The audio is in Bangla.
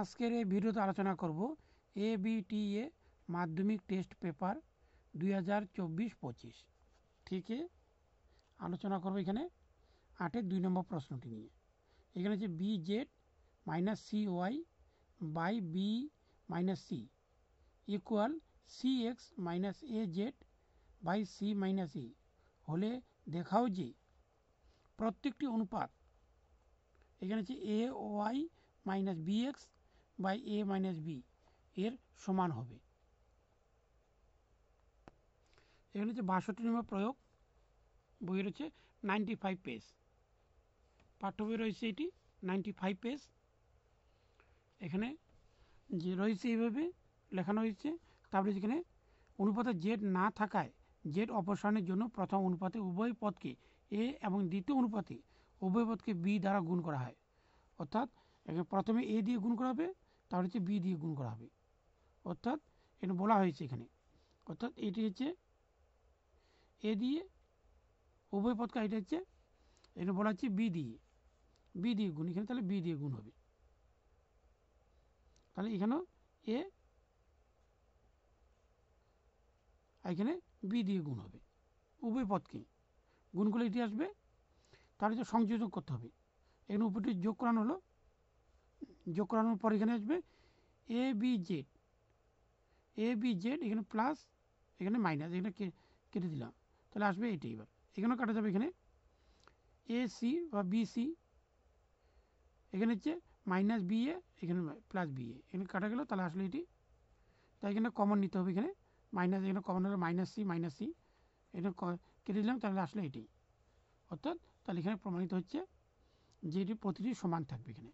আজকের এই ভিডিওতে আলোচনা করব এ বি এ মাধ্যমিক টেস্ট পেপার দুই হাজার চব্বিশ পঁচিশ থেকে আলোচনা করব এখানে আটের দুই নম্বর প্রশ্নটি নিয়ে এখানে হচ্ছে B Z minus C Y by B minus C equal C X minus A Z by C minus E হলে দেখাও যে প্রত্যেকটি অনুপাত এখানে হচ্ছে A Y minus B X by A minus B এর সমান হবে এখানে হচ্ছে বাষট্টি নম্বর প্রয়োগ বই রয়েছে নাইনটি ফাইভ পেজ পাঠ্য বই রয়েছে এটি নাইনটি ফাইভ পেজ এখানে যে রয়েছে এইভাবে লেখানো হয়েছে তারপরে যেখানে অনুপাতে জেড না থাকায় জেড অপসারণের জন্য প্রথম অনুপাতে উভয় পদকে এ এবং দ্বিতীয় অনুপাতে উভয় পদকে বি দ্বারা গুণ করা হয় অর্থাৎ প্রথমে এ দিয়ে গুণ করা হবে তাহলে হচ্ছে বি দিয়ে গুণ করা হবে অর্থাৎ এটা বলা হয়েছে এখানে অর্থাৎ এটি হচ্ছে এ দিয়ে উভয় পদকে এটা হচ্ছে এটা বলা হচ্ছে বি দিয়ে বি দিয়ে গুণ এখানে তাহলে বি দিয়ে গুণ হবে তাহলে এখানেও এ এখানে বি দিয়ে গুণ হবে উভয় পথকে গুণগুলো এটি আসবে তার যে সংযোজন করতে হবে এখানে উপরটি যোগ করানো হলো যোগ করানোর পর এখানে আসবে A B Z A B Z এখানে প্লাস এখানে মাইনাস এখানে কেটে দিলাম তাহলে আসবে এটি এবার এখানেও কাটা যাবে এখানে এ সি বা বি সি এখানে হচ্ছে মাইনাস বি এ এখানে প্লাস বি এ এখানে কাটা গেল তাহলে আসলে এটি তাই এখানে কমন নিতে হবে এখানে মাইনাস এখানে কমন হলো মাইনাস সি মাইনাস সি এখানে কেটে দিলাম তাহলে আসলে এটি অর্থাৎ তাহলে এখানে প্রমাণিত হচ্ছে যে এটি প্রতিটি সমান থাকবে এখানে